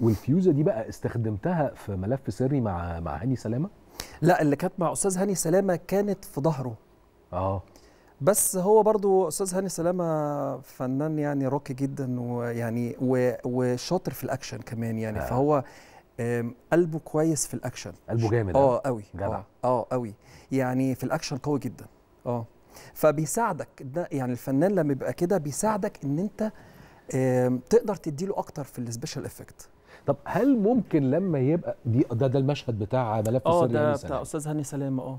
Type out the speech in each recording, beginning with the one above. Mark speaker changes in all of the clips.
Speaker 1: والفيوزه دي بقى استخدمتها في ملف سري مع مع هاني سلامه؟ لا اللي كانت مع استاذ هاني سلامه كانت في ظهره. اه بس هو برضو استاذ هاني سلامه فنان يعني راقي جدا ويعني وشاطر في الاكشن كمان يعني آه. فهو قلبه كويس في الاكشن قلبه جامد اه, آه. قوي جدع آه،, اه قوي يعني في الاكشن قوي جدا اه فبيساعدك ده يعني الفنان لما يبقى كده بيساعدك ان انت تقدر تدي له اكتر في السبيشال افكت طب هل ممكن لما يبقى دي ده ده المشهد بتاع ملف آه، سري اه ده بتاع استاذ هاني سلامه اه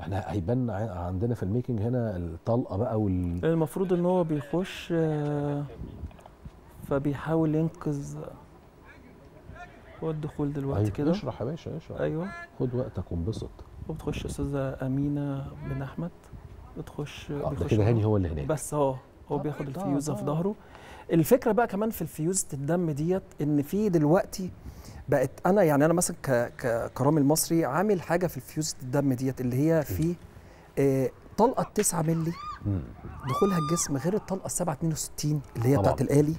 Speaker 1: احنا هيبان عندنا في الميكنج هنا الطلقه بقى وال المفروض ان هو بيخش آه، فبيحاول ينقذ هو الدخول دلوقتي أيوة. كده اشرح يا باشا اشرح ايوه خد وقتك وانبسط وبتخش استاذه امينه بن احمد بتخش آه بيخش كده هاني آه. هو اللي هناك بس اه هو بياخد إيه؟ الفيوزه في آه. ظهره الفكره بقى كمان في الفيوزه الدم ديت ان في دلوقتي بقت انا يعني انا مثلا كرامي المصري عامل حاجه في الفيوزة الدم ديت اللي هي في آه، طلقه 9 مللي دخولها الجسم غير الطلقه 7 62 اللي هي بتاعت الالي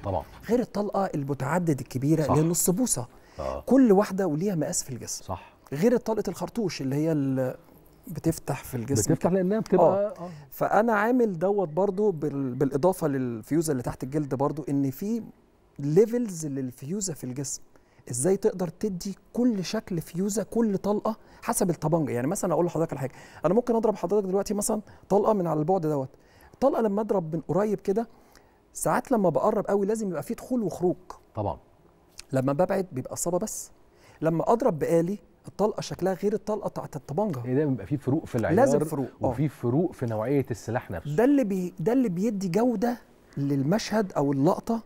Speaker 1: غير الطلقه المتعدد الكبيره اللي هي نص بوصه آه. كل واحده وليها مقاس في الجسم صح غير طلقه الخرطوش اللي هي بتفتح في الجسم بتفتح لانها بتبقى آه. آه. فانا عامل دوت برضو بالاضافه للفيوزه اللي تحت الجلد برضو ان في ليفلز للفيوزه في الجسم ازاي تقدر تدي كل شكل فيوزه كل طلقه حسب الطبنجه يعني مثلا اقول لحضرتك على حاجه انا ممكن اضرب حضرتك دلوقتي مثلا طلقه من على البعد دوت الطلقه لما اضرب من قريب كده ساعات لما بقرب قوي لازم يبقى في دخول وخروج طبعا لما ببعد بيبقى اصابه بس لما اضرب بآلي الطلقه شكلها غير الطلقه بتاعت الطبنجه ايه ده بيبقى في فروق في العيار لازم فروق آه. وفي فروق في نوعيه السلاح نفسه ده اللي بي ده اللي بيدي جوده للمشهد او اللقطه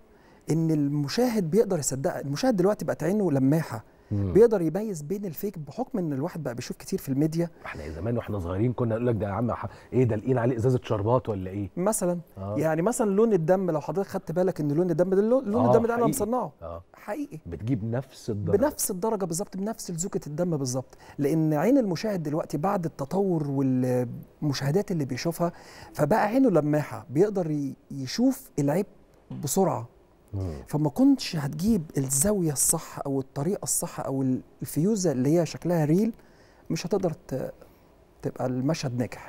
Speaker 1: ان المشاهد بيقدر يصدقها المشاهد دلوقتي بقت عينه لماحه مم. بيقدر يميز بين الفيك بحكم ان الواحد بقى بيشوف كتير في الميديا احنا إيه زمان واحنا صغيرين كنا نقول لك ده يا عم ايه ده القين عليه ازازه شربات ولا ايه مثلا آه. يعني مثلا لون الدم لو حضرتك خدت بالك ان لون الدم ده لون آه الدم ده انا مصنعه آه. حقيقي بتجيب نفس الدرجه بنفس الدرجه بالظبط بنفس لزوجه الدم بالظبط لان عين المشاهد دلوقتي بعد التطور والمشاهدات اللي بيشوفها فبقى عينه لماحه بيقدر يشوف العيب بسرعه فما كنتش هتجيب الزاويه الصح او الطريقه الصح او الفيوزه اللي هي شكلها ريل مش هتقدر تبقى المشهد ناجح